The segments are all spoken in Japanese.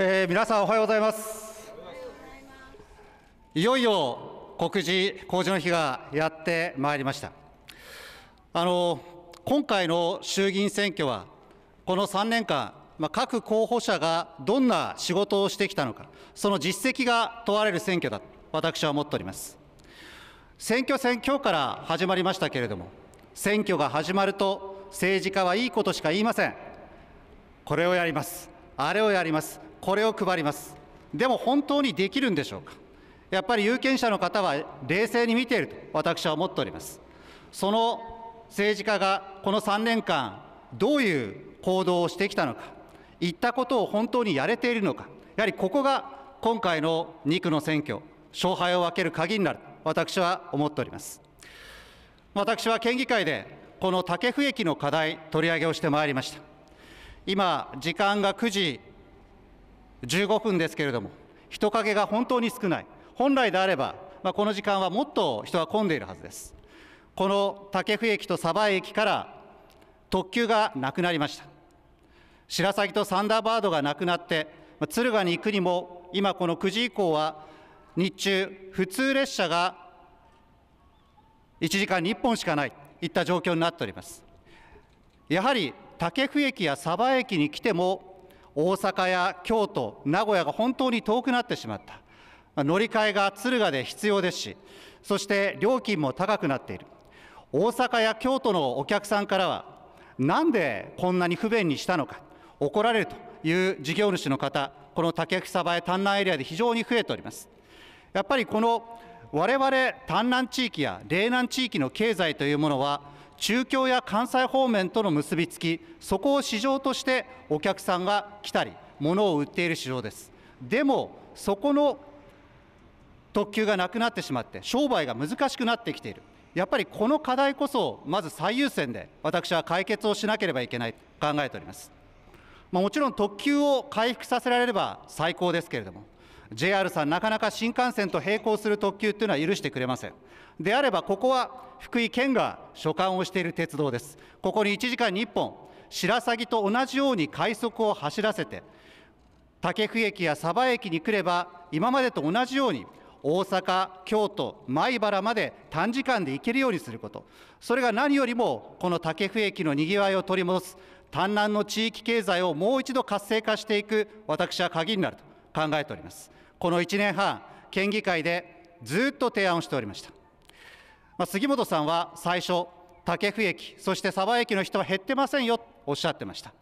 えー、皆さんおはようございますいよいよ告示公示の日がやってまいりましたあの今回の衆議院選挙はこの3年間まあ、各候補者がどんな仕事をしてきたのかその実績が問われる選挙だと私は思っております選挙戦今日から始まりましたけれども選挙が始まると政治家はいいことしか言いませんこれをやりますあれをやります、これを配ります、でも本当にできるんでしょうか、やっぱり有権者の方は冷静に見ていると私は思っております。その政治家がこの3年間、どういう行動をしてきたのか、言ったことを本当にやれているのか、やはりここが今回の2区の選挙、勝敗を分ける鍵になると私は思っております。私は県議会でこの竹府駅の課題取り上げをしてまいりました。今、時間が9時15分ですけれども、人影が本当に少ない、本来であれば、まあ、この時間はもっと人は混んでいるはずです。この武生駅と鯖江駅から特急がなくなりました。白鷺とサンダーバードがなくなって、まあ、敦賀に行くにも、今この9時以降は、日中、普通列車が1時間に1本しかないといった状況になっております。やはり武生駅や鯖江駅に来ても大阪や京都名古屋が本当に遠くなってしまった乗り換えが敦賀で必要ですしそして料金も高くなっている大阪や京都のお客さんからはなんでこんなに不便にしたのか怒られるという事業主の方この武生鯖江丹南エリアで非常に増えておりますやっぱりこの我々丹南地域や嶺南地域の経済というものは中京や関西方面との結びつきそこを市場としてお客さんが来たり物を売っている市場ですでもそこの特急がなくなってしまって商売が難しくなってきているやっぱりこの課題こそまず最優先で私は解決をしなければいけないと考えております、まもちろん特急を回復させられれば最高ですけれども JR さん、なかなか新幹線と並行する特急というのは許してくれません。であれば、ここは福井県が所管をしている鉄道です。ここに1時間に1本、白鷺と同じように快速を走らせて、武生駅や鯖江駅に来れば、今までと同じように大阪、京都、米原まで短時間で行けるようにすること、それが何よりもこの武生駅のにぎわいを取り戻す、丹南の地域経済をもう一度活性化していく、私は鍵になると考えております。この1年半、県議会でずっと提案をしておりました。まあ、杉本さんは最初、武生駅、そして鯖江駅の人は減ってませんよとおっしゃってました。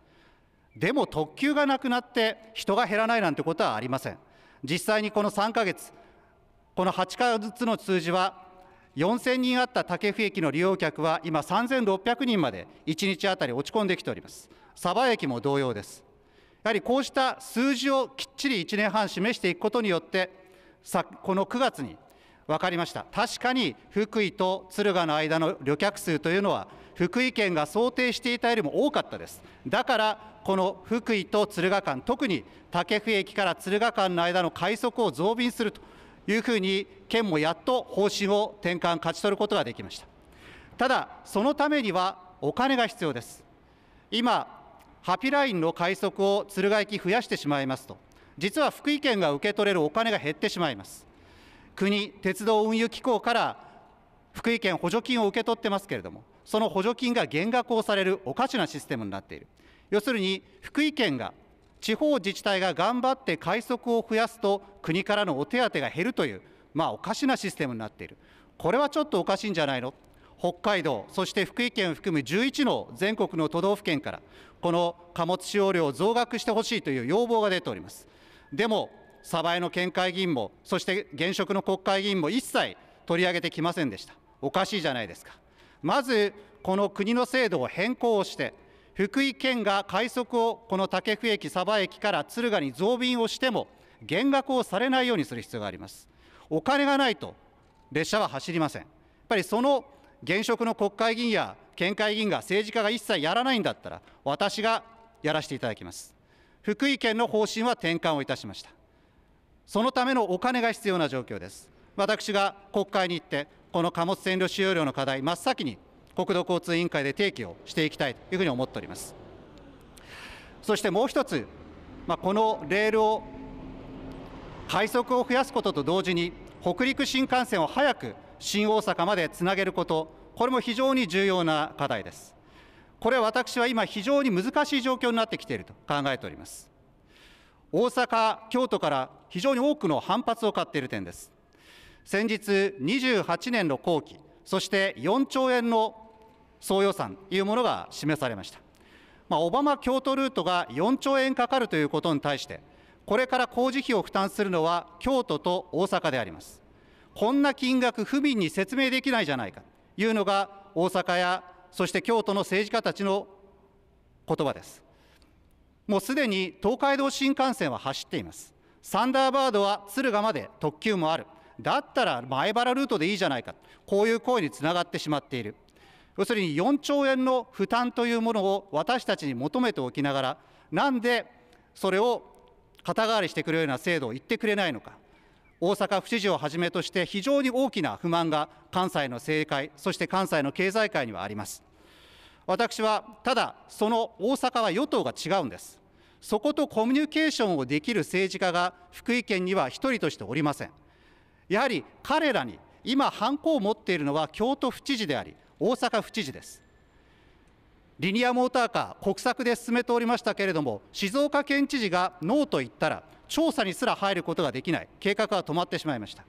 でも特急がなくなって人が減らないなんてことはありません。実際にこの3ヶ月、この8ヶ月の数字は4000人あった武生駅の利用客は今3600人まで1日あたり落ち込んできております。鯖駅も同様です。やはりこうした数字をきっちり1年半示していくことによってさこの9月に分かりました確かに福井と敦賀の間の旅客数というのは福井県が想定していたよりも多かったですだからこの福井と敦賀間特に武生駅から敦賀間の間の快速を増便するというふうに県もやっと方針を転換勝ち取ることができましたただそのためにはお金が必要です今ハピラインの快速を敦賀行き増やしてしまいますと実は福井県が受け取れるお金が減ってしまいます国鉄道運輸機構から福井県補助金を受け取ってますけれどもその補助金が減額をされるおかしなシステムになっている要するに福井県が地方自治体が頑張って快速を増やすと国からのお手当が減るというまあおかしなシステムになっているこれはちょっとおかしいんじゃないの北海道そして福井県を含む11の全国の都道府県からこの貨物使用量を増額してほしいという要望が出ております。でも、鯖江の県会議員も、そして現職の国会議員も一切取り上げてきませんでした。おかしいじゃないですか。まず、この国の制度を変更して、福井県が快速をこの武生駅、鯖江駅から敦賀に増便をしても、減額をされないようにする必要があります。お金がないと列車は走りません。やっぱりその現職の国会議員や県会議員が政治家が一切やらないんだったら、私がやらせていただきます。福井県の方針は転換をいたしました。そのためのお金が必要な状況です。私が国会に行って、この貨物線路使用料の課題、真っ先に国土交通委員会で提起をしていきたいというふうに思っております。そしてもう一つ、まあ、このレールを快速を増やすことと同時に、北陸新幹線を早く新大阪までつなげること、これも非常に重要な課題です。これは私は今、非常に難しい状況になってきていると考えております。大阪、京都から非常に多くの反発を買っている点です。先日、28年の後期、そして4兆円の総予算というものが示されました。まあ、オバマ京都ルートが4兆円かかるということに対して、これから工事費を負担するのは京都と大阪であります。こんな金額、不憫に説明できないじゃないかというのが大阪やそして京都の政治家たちの言葉です。もうすでに東海道新幹線は走っています。サンダーバードは敦賀まで特急もある。だったら前原ルートでいいじゃないか。こういう声につながってしまっている。要するに4兆円の負担というものを私たちに求めておきながら、なんでそれを肩代わりしてくれるような制度を言ってくれないのか。大阪府知事をはじめとして非常に大きな不満が関西の政界そして関西の経済界にはあります私はただその大阪は与党が違うんですそことコミュニケーションをできる政治家が福井県には1人としておりませんやはり彼らに今ハンを持っているのは京都府知事であり大阪府知事ですリニアモーターカー、国策で進めておりましたけれども、静岡県知事がノーと言ったら、調査にすら入ることができない、計画は止まってしまいました。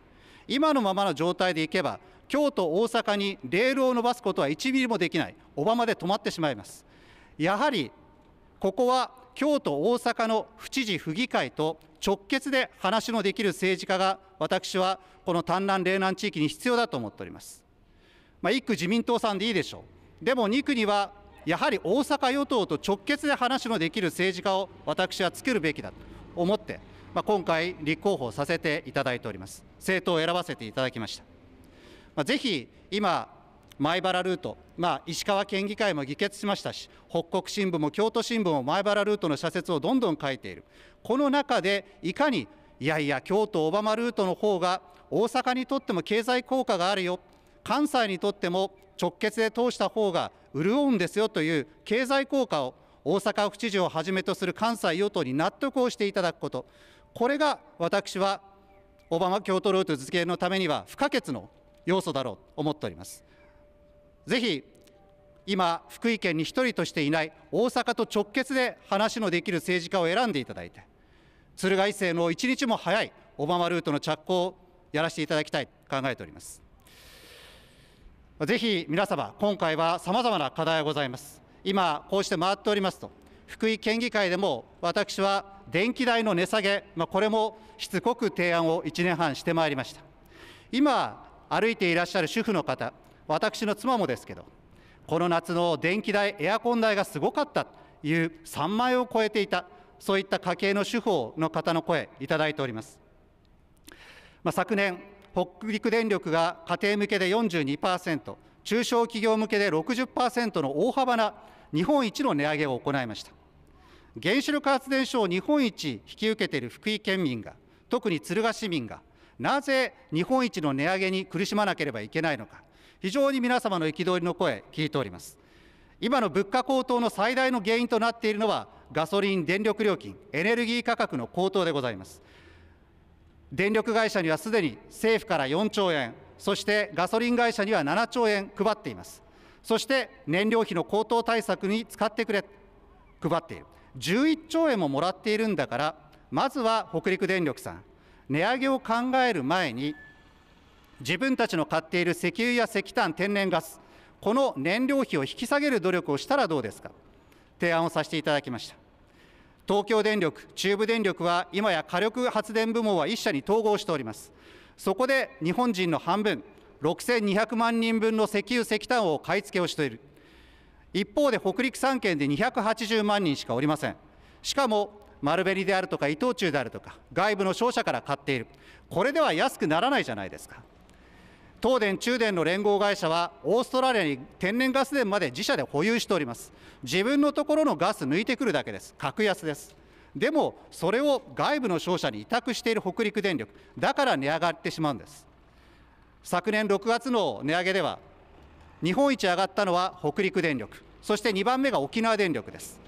今のままの状態でいけば、京都、大阪にレールを伸ばすことは1ミリもできない、オバマで止まってしまいます。やはりここは京都、大阪の府知事、府議会と直結で話のできる政治家が、私はこの丹南、嶺南地域に必要だと思っております。まあ、1区自民党さんでいいでしょう。でも2区にはやはり大阪与党と直結で話のできる政治家を私は作るべきだと思って、まあ、今回、立候補させていただいております、政党を選ばせていただきました。まあ、ぜひ今米原ルート、まあ、石川県議会も議決しましたし、北国新聞も京都新聞も米原ルートの社説をどんどん書いている、この中でいかに、いやいや、京都小浜ルートの方が大阪にとっても経済効果があるよ、関西にとっても直結で通した方が潤うんですよという経済効果を大阪府知事をはじめとする関西与党に納得をしていただくことこれが私はオバマ共闘ルート実現のためには不可欠の要素だろうと思っておりますぜひ今福井県に1人としていない大阪と直結で話のできる政治家を選んでいただいて敦賀一生の一日も早いオバマルートの着工をやらせていただきたいと考えておりますぜひ皆様、今回はさまざまな課題がございます。今、こうして回っておりますと、福井県議会でも私は電気代の値下げ、まあ、これもしつこく提案を1年半してまいりました。今、歩いていらっしゃる主婦の方、私の妻もですけど、この夏の電気代、エアコン代がすごかったという3万円を超えていた、そういった家計の主婦の方の声、いただいております。まあ、昨年北陸電力が家庭向けで42%、中小企業向けで60%の大幅な日本一の値上げを行いました。原子力発電所を日本一引き受けている福井県民が、特に敦賀市民が、なぜ日本一の値上げに苦しまなければいけないのか、非常に皆様の憤りの声、聞いております。今の物価高騰の最大の原因となっているのは、ガソリン、電力料金、エネルギー価格の高騰でございます。電力会社にはすでに政府から4兆円、そしてガソリン会社には7兆円配っています。そして燃料費の高騰対策に使ってくれ、配っている。11兆円ももらっているんだから、まずは北陸電力さん、値上げを考える前に、自分たちの買っている石油や石炭、天然ガス、この燃料費を引き下げる努力をしたらどうですか、提案をさせていただきました。東京電力、中部電力は今や火力発電部門は1社に統合しております。そこで日本人の半分、6200万人分の石油・石炭を買い付けをしている。一方で北陸3県で280万人しかおりません。しかも丸紅であるとか伊藤忠であるとか外部の商社から買っている。これでは安くならないじゃないですか。東電、中電の連合会社はオーストラリアに天然ガス田まで自社で保有しております自分のところのガス抜いてくるだけです格安ですでもそれを外部の商社に委託している北陸電力だから値上がってしまうんです昨年6月の値上げでは日本一上がったのは北陸電力そして2番目が沖縄電力です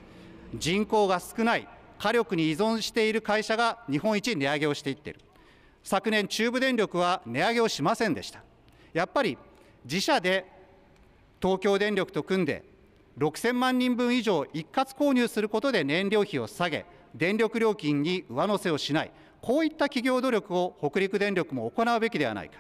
人口が少ない火力に依存している会社が日本一値上げをしていっている昨年中部電力は値上げをしませんでしたやっぱり自社で東京電力と組んで、6000万人分以上一括購入することで燃料費を下げ、電力料金に上乗せをしない、こういった企業努力を北陸電力も行うべきではないか、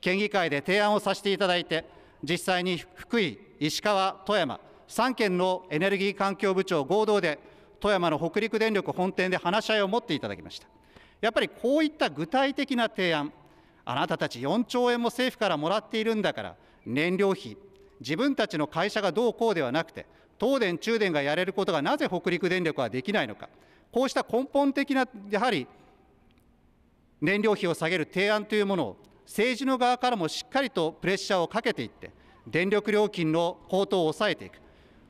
県議会で提案をさせていただいて、実際に福井、石川、富山、3県のエネルギー環境部長合同で、富山の北陸電力本店で話し合いを持っていただきました。やっぱりこういった具体的な提案、あなたたち4兆円も政府からもらっているんだから燃料費自分たちの会社がどうこうではなくて東電中電がやれることがなぜ北陸電力はできないのかこうした根本的なやはり燃料費を下げる提案というものを政治の側からもしっかりとプレッシャーをかけていって電力料金の高騰を抑えていく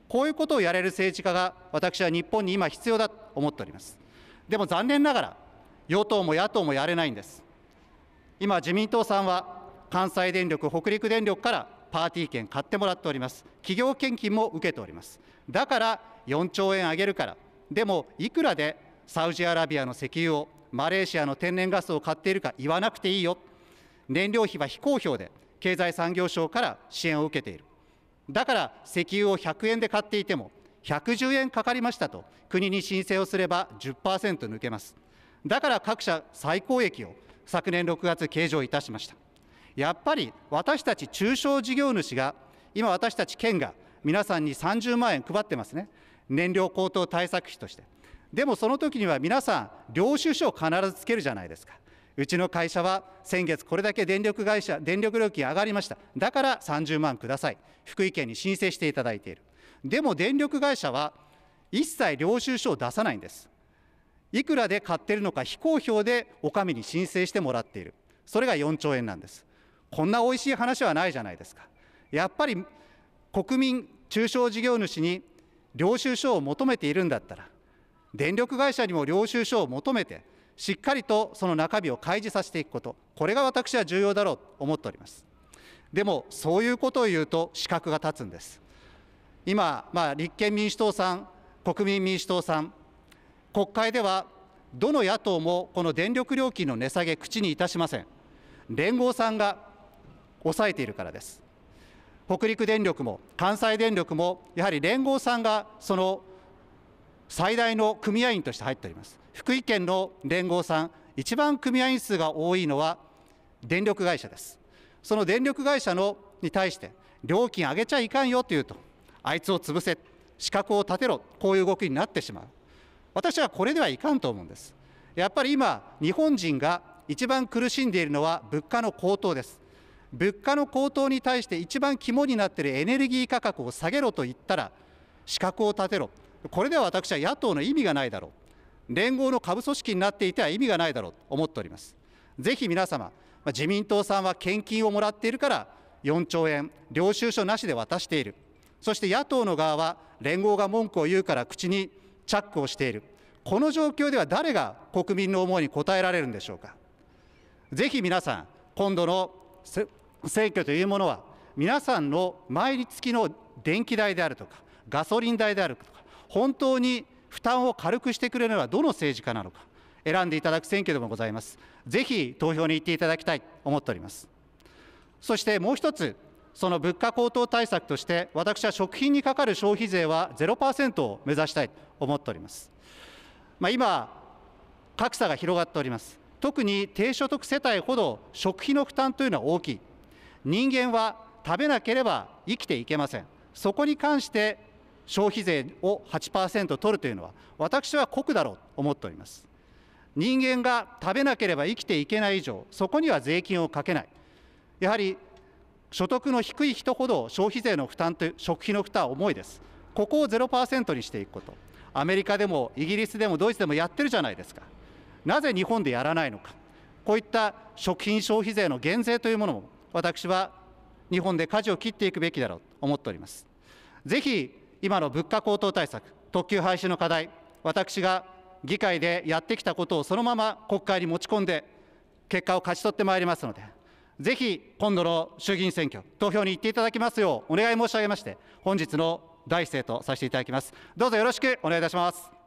こういうことをやれる政治家が私は日本に今必要だと思っておりますでも残念ながら与党も野党もやれないんです今、自民党さんは関西電力、北陸電力からパーティー券買ってもらっております、企業献金も受けております、だから4兆円上げるから、でもいくらでサウジアラビアの石油を、マレーシアの天然ガスを買っているか言わなくていいよ、燃料費は非公表で、経済産業省から支援を受けている、だから石油を100円で買っていても、110円かかりましたと、国に申請をすれば10%抜けます。だから各社最高益を昨年6月計上いたしましたやっぱり私たち中小事業主が今私たち県が皆さんに30万円配ってますね燃料高騰対策費としてでもその時には皆さん領収書を必ずつけるじゃないですかうちの会社は先月これだけ電力会社電力料金上がりましただから30万ください福井県に申請していただいているでも電力会社は一切領収書を出さないんですいくらで買ってるのか非公表でお上に申請してもらっているそれが4兆円なんですこんなおいしい話はないじゃないですかやっぱり国民中小事業主に領収書を求めているんだったら電力会社にも領収書を求めてしっかりとその中身を開示させていくことこれが私は重要だろうと思っておりますでもそういうことを言うと資格が立つんです今、まあ、立憲民主党さん国民民主党さん国会ではどの野党もこの電力料金の値下げ、口にいたしません。連合さんが抑えているからです。北陸電力も関西電力も、やはり連合さんがその最大の組合員として入っております。福井県の連合さん、一番組合員数が多いのは電力会社です。その電力会社のに対して、料金上げちゃいかんよというと、あいつを潰せ、資格を立てろ、こういう動きになってしまう。私はこれではいかんと思うんですやっぱり今日本人が一番苦しんでいるのは物価の高騰です物価の高騰に対して一番肝になっているエネルギー価格を下げろと言ったら資格を立てろこれでは私は野党の意味がないだろう連合の下部組織になっていては意味がないだろうと思っておりますぜひ皆様自民党さんは献金をもらっているから4兆円領収書なしで渡しているそして野党の側は連合が文句を言うから口にチャックをしている、この状況では誰が国民の思いに応えられるんでしょうか。ぜひ皆さん、今度の選挙というものは、皆さんの毎月の電気代であるとか、ガソリン代であるとか、本当に負担を軽くしてくれるのはどの政治家なのか、選んでいただく選挙でもございます。ぜひ投票に行っていただきたいと思っております。そしてもう一つ、その物価高騰対策として、私は食品にかかる消費税は0%を目指したいと思っております。まあ、今、格差が広がっております。特に低所得世帯ほど食費の負担というのは大きい。人間は食べなければ生きていけません。そこに関して消費税を8%取るというのは、私は酷だろうと思っております。人間が食べなければ生きていけない以上、そこには税金をかけない。やはり所得の低い人ほど消費税の負担という食費の負担は重いですここを0%にしていくことアメリカでもイギリスでもドイツでもやってるじゃないですかなぜ日本でやらないのかこういった食品消費税の減税というものも私は日本で舵を切っていくべきだろうと思っておりますぜひ今の物価高騰対策特急廃止の課題私が議会でやってきたことをそのまま国会に持ち込んで結果を勝ち取ってまいりますのでぜひ今度の衆議院選挙、投票に行っていただきますようお願い申し上げまして、本日の第一声とさせていただきます。どうぞよろしくお願いいたします。